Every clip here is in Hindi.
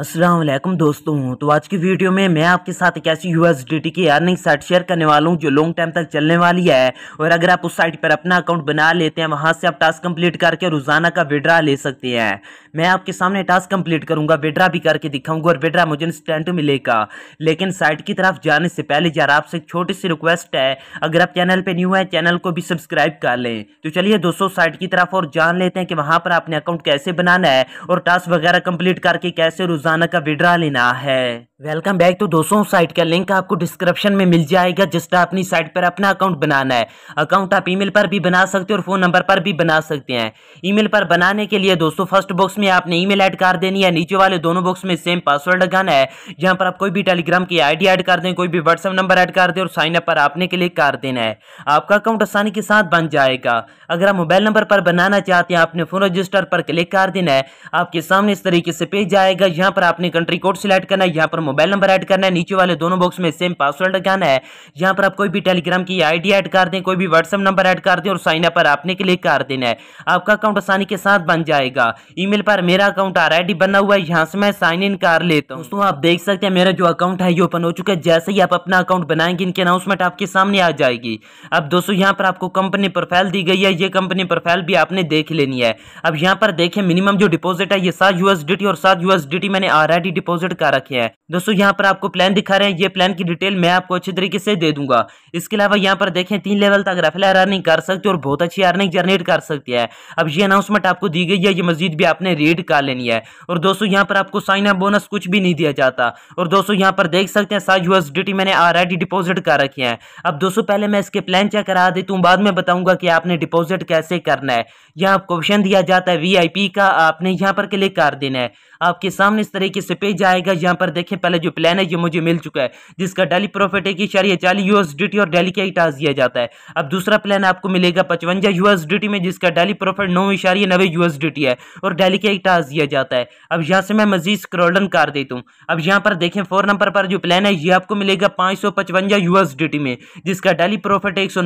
असलम दोस्तों तो आज की वीडियो में मैं आपके साथ एक ऐसी यू की अर्निंग साइट शेयर करने वाला हूँ जो लॉन्ग टाइम तक चलने वाली है और अगर आप उस साइट पर अपना अकाउंट बना लेते हैं वहाँ से आप टास्क कंप्लीट करके रोज़ाना का विड्रा ले सकते हैं मैं आपके सामने टास्क कंप्लीट करूंगा विड्रा भी करके दिखाऊंगा और विड्रा मुझे इंस्टेंट मिलेगा लेकिन साइट की तरफ जाने से पहले यार आपसे छोटी सी रिक्वेस्ट है अगर आप चैनल पर न्यू है चैनल को भी सब्सक्राइब कर लें तो चलिए दोस्तों साइट की तरफ और जान लेते हैं कि वहां पर आपने अकाउंट कैसे बनाना है और टास्क वगैरह कंप्लीट करके कैसे रोजाना का विड्रा लेना है वेलकम बैक तो दोस्तों साइट का लिंक आपको डिस्क्रिप्शन में मिल जाएगा जिस अपनी साइट पर अपना अकाउंट बनाना है अकाउंट आप ईमेल पर भी बना सकते हैं और फोन नंबर पर भी बना सकते हैं ईमेल पर बनाने के लिए दोस्तों फर्स्ट बॉक्स में में आपने ईमेल ऐड कर देनी है नीचे वाले दोनों बॉक्स में सेम पासवर्ड लगाना है यहाँ पर आप कोई भी टेलीग्राम की आईडी ऐड कर दें कोई भी व्हाट्सअप नंबर ऐड कर दें और साइन अप पर आपने के लिए कर देना है आपका अकाउंट आसानी के साथ बन जाएगा अगर आप मोबाइल नंबर पर बनाना चाहते हैं आपने फोन रजिस्टर पर क्लिक कर देना है आपके सामने इस तरीके से पेज आएगा यहाँ पर आपने कंट्री कोड सिलेक्ट करना है यहाँ पर मोबाइल नंबर ऐड करना है नीचे वाले दोनों बॉक्स में सेम पासवर्ड लगाना है यहाँ पर आप कोई भी टेलीग्राम की आईडी ऐड कर दें कोई भी व्हाट्सअप नंबर ऐड कर दें और साइन अप पर आपने क्लिक कर देना है आपका अकाउंट आसानी के साथ बन जाएगा ईमेल पर मेरा अकाउंट ऑलरेडी बना हुआ है यहाँ से मैं साइन इन कर लेता हूँ दोस्तों आप देख सकते हैं मेरा जो अकाउंट है ये ओपन हो चुका है जैसे ही आप अपना अकाउंट बनाएंगे इनके अनाउंसमेंट आपके सामने आ जाएगी अब दोस्तों यहाँ पर आपको कंपनी प्रोफाइल दी गई है ये कंपनी प्रोफाइल भी आपने देख लेनी है अब यहाँ पर देखें मिनिमम जो डिपोजिट है ये सात यूएसडी और सात यूएसडीटी मैंने ऑलरेडी डिपॉजिट कर रखे हैं दोस्तों यहाँ पर आपको प्लान दिखा रहे हैं ये प्लान की डिटेल मैं आपको अच्छे तरीके से दे दूंगा इसके अलावा यहाँ पर देखें तीन लेवल तक रफेल अर्निंग कर सकते हैं और बहुत अच्छी अर्निंग जनरेट कर सकती है अब ये अनाउंसमेंट आपको दी गई है ये मजीद भी आपने रीड कर लेनी है और दोस्तों यहाँ पर आपको साइन अप बोनस कुछ भी नहीं दिया जाता और दोस्तों यहाँ पर देख सकते हैं सात यूएसडीटी मैंने ऑलरेडी डिपॉजिट कर रखे हैं अब दोस्तों पहले मैं इसके प्लान चेक करा देता हूँ बाद में बताऊंगा कि आपने डिपॉजिट कैसे करना है यहाँ आपको ऑप्शन दिया जाता है वी का आपने यहाँ पर क्लिक कर देना है आपके सामने इस तरीके से पेज आएगा यहाँ पर देखें पहले जो प्लान है ये मुझे मिल चुका है जिसका डेली प्रॉफिट एक इशारे चालीस यूएसडीटी और डेली का इटाज दिया जाता है अब दूसरा प्लान आपको मिलेगा पचवंजा यूएसडीटी में जिसका डेली प्रॉफिट नौ इशारे नब्बे यूएसडीटी है और डेली के नीचे ही टास्क दिया जाता है अब यहाँ से मैं मजीद स्क्रोलन कर देता हूँ अब यहाँ पर देखें फोर नंबर पर जो प्लान है ये आपको मिलेगा पाँच सौ पचवंजा में जिसका डेली प्रॉफिट एक सौ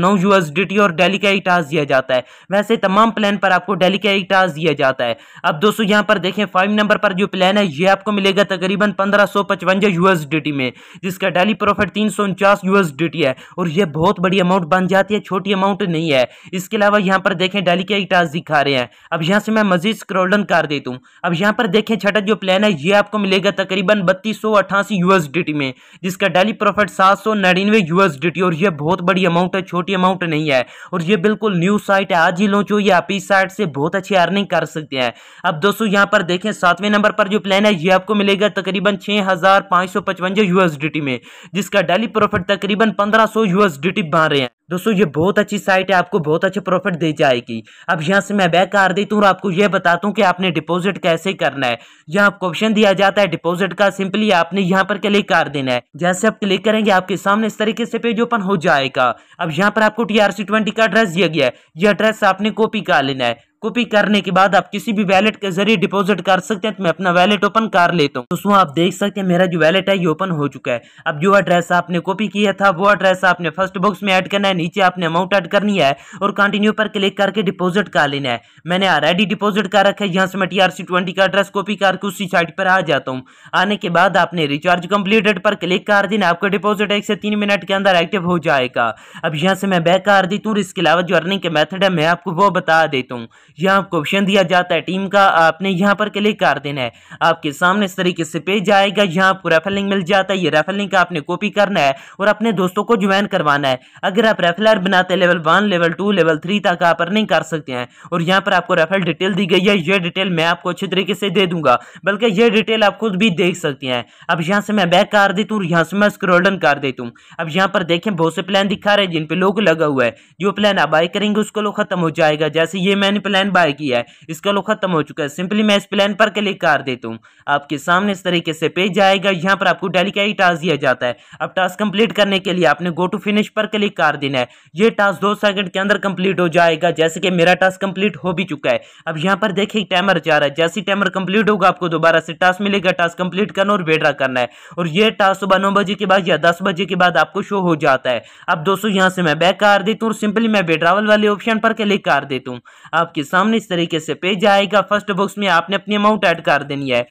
और डेली का ही टास्क दिया जाता है वैसे तमाम प्लान पर आपको डेली का ही टास्क दिया जाता है अब दोस्तों यहाँ पर देखें फाइव नंबर पर जो प्लान है ये आपको मिलेगा तकरीबन पंद्रह सौ यूएसडीटी में जिसका डेली प्रॉफिट तीन सौ यूएसडीटी है और यह बहुत बड़ी अमाउंट बन जाती है छोटी अमाउंट नहीं है इसके अलावा यहाँ पर देखें डेली का ही टास्क दिखा रहे हैं अब यहाँ से मैं मजीद स्क्रोलन कर देता हूँ अब यहाँ पर देखें छठा जो प्लान है ये आपको मिलेगा तकरीबन बत्तीस सौ अट्ठासी यूएसडीटी में जिसका डेली प्रॉफिट सात सौ नड़िनवे यूएसडीटी और यह बहुत बड़ी अमाउंट है छोटी अमाउंट नहीं है और ये बिल्कुल न्यू साइट है आज ही लॉन्च हो हुई आप इस साइट से बहुत अच्छी अर्निंग कर सकते हैं अब दोस्तों यहाँ पर देखें सातवें नंबर पर जो प्लान है ये आपको मिलेगा तकरीबन छः हजार पाँच सौ पचवंजा यूएसडीटी में जिसका डेली प्रॉफिट तकरीबन पंद्रह सौ यूएसडीटी बन रहे हैं दोस्तों ये बहुत अच्छी साइट है आपको बहुत अच्छे प्रॉफिट दे जाएगी अब यहाँ से मैं बैक कर देता हूँ और आपको ये बताता हूँ कि आपने डिपॉजिट कैसे करना है यहाँ आपको ऑप्शन दिया जाता है डिपॉजिट का सिंपली आपने यहाँ पर क्लिक कर देना है जैसे आप क्लिक करेंगे आपके सामने इस तरीके से पेज ओपन हो जाएगा अब यहाँ पर आपको टीआरसी ट्वेंटी का एड्रेस दिया गया है यह एड्रेस आपने कॉपी कर लेना है कॉपी करने के बाद आप किसी भी वैलेट के जरिए डिपॉजिट कर सकते हैं तो मैं अपना वैलेट ओपन कर लेता हूँ दोस्तों आप देख सकते हैं मेरा जो वैलेट है ये ओपन हो चुका है अब जो एड्रेस आपने कॉपी किया था वो एड्रेस आपने फर्स्ट बॉक्स में ऐड करना है नीचे आपने अमाउंट ऐड करनी है और कंटिन्यू पर क्लिक करके डिपोजिट कर लेना है मैंने ऑलरेडी डिपोजिट कर रखा है यहाँ से मैं टी आर का एड्रेस कॉपी करके उसी साइट पर आ जाता हूँ आने के बाद आपने रिचार्ज कम्प्लीटेड पर क्लिक कर देना आपका डिपोजिट एक से तीन मिनट के अंदर एक्टिव हो जाएगा अब यहाँ से मैं बैक कर देता हूँ इसके अलावा जो अर्निंग के मैथड है मैं आपको वो बता देता हूँ यहाँ आपको ऑप्शन दिया जाता है टीम का आपने यहाँ पर क्लिक कर देना है आपके सामने इस तरीके से पेज आएगा यहाँ आपको रेफर लिंक मिल जाता है ये रेफर लिंक आपने कॉपी करना है और अपने दोस्तों को ज्वाइन करवाना है अगर आप रेफलर बनाते level one level two level three तक आप अर्निंग कर सकते हैं और यहाँ पर आपको रेफर डिटेल दी गई है ये डिटेल मैं आपको अच्छे तरीके से दे दूंगा बल्कि ये डिटेल आप खुद भी देख सकते हैं अब यहाँ से मैं बैक कर देता हूँ यहाँ से मैं स्क्रोल्डन कर देता हूँ अब यहाँ पर देखें बहुत से प्लान दिखा रहे हैं जिन पर लोग लगा हुआ है जो प्लान आप बाई करेंगे उसको लोग खत्म हो जाएगा जैसे ये मैंने प्लान प्लान बाय किया है इसका लोग खत्म हो चुका है सिंपली मैं इस प्लान पर क्लिक कर देता हूँ आपके सामने इस तरीके से पेज आएगा यहाँ पर आपको डेली का ही टास्क दिया जाता है अब टास्क कंप्लीट करने के लिए आपने गो टू फिनिश पर क्लिक कर देना है ये टास्क दो सेकंड के अंदर कंप्लीट हो जाएगा जैसे कि मेरा टास्क कंप्लीट हो भी चुका है अब यहाँ पर देखिए टाइमर जा रहा है जैसे टाइमर कंप्लीट होगा आपको दोबारा से टास्क मिलेगा टास्क कंप्लीट करना और वेड्रा करना है और ये टास्क सुबह नौ बजे के बाद या दस बजे के बाद आपको शो हो जाता है अब दोस्तों यहाँ से मैं बैक कर देता हूँ और सिंपली मैं बेड्रावल वाले ऑप्शन पर क्लिक कर देता हूँ आपके सामने इस तरीके से पेज आएगा फर्स्ट बॉक्स में आपने अपनी अमाउंट ऐड कर देनी है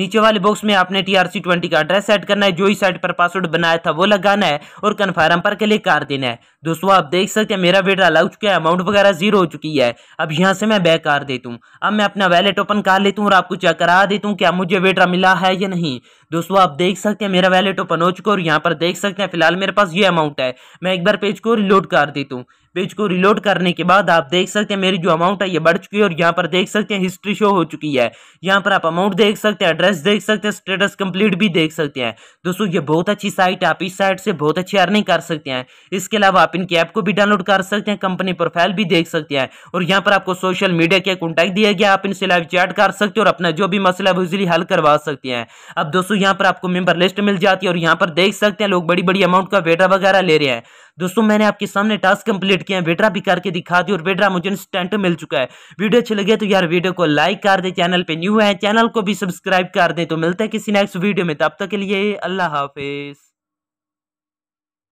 नीचे वाले बॉक्स में आपने टीआरसी ट्वेंटी का एड्रेस ऐड करना है जो ही साइट पर पासवर्ड बनाया था वो लगाना है और कन्फर्म पर क्लिक कर देना है दोस्तों आप देख सकते हैं मेरा विड्रा लग चुका है अमाउंट वगैरह जीरो हो चुकी है अब यहाँ से मैं बैक कर देता हूँ अब मैं अपना वैलेट ओपन कर लेता हूँ और आपको चेक करा देता हूँ क्या मुझे विड्रा मिला है या नहीं दोस्तों आप देख सकते हैं मेरा वैलेट ओपन हो चुका है और यहाँ पर देख सकते हैं फिलहाल मेरे पास ये अमाउंट है मैं एक बार पेज को रिलोड कर देता हूँ पेज को रिलोड करने के बाद आप देख सकते हैं मेरी जो अमाउंट है ये बढ़ चुकी है और यहाँ पर देख सकते हैं हिस्ट्री शो हो चुकी है यहाँ पर आप अमाउंट देख सकते हैं एड्रेस देख सकते हैं स्टेटस कंप्लीट भी देख सकते हैं दोस्तों ये बहुत अच्छी साइट है आप इस साइट से बहुत अच्छी अर्निंग कर सकते हैं इसके अलावा आप इनकी ऐप को भी डाउनलोड कर सकते हैं कंपनी प्रोफाइल भी देख सकते हैं और यहाँ पर आपको सोशल मीडिया के कॉन्टैक्ट दिया गया आप इनसे लाइव चैट कर सकते हैं और अपना जो भी मसला है इजिली हल करवा सकते हैं अब दोस्तों यहाँ पर आपको मेम्बर लिस्ट मिल जाती है और यहाँ पर देख सकते हैं लोग बड़ी बड़ी अमाउंट का वेटा वगैरह ले रहे हैं दोस्तों मैंने आपके सामने टास्क कंप्लीट किया है वेड्रा भी करके दिखा दी और वेड्रा मुझे इंस्टेंट मिल चुका है वीडियो अच्छी लगे तो यार वीडियो को लाइक कर दे चैनल पे न्यू है चैनल को भी सब्सक्राइब कर दे तो मिलते हैं किसी नेक्स्ट वीडियो में तब तक के लिए अल्लाह हाफिज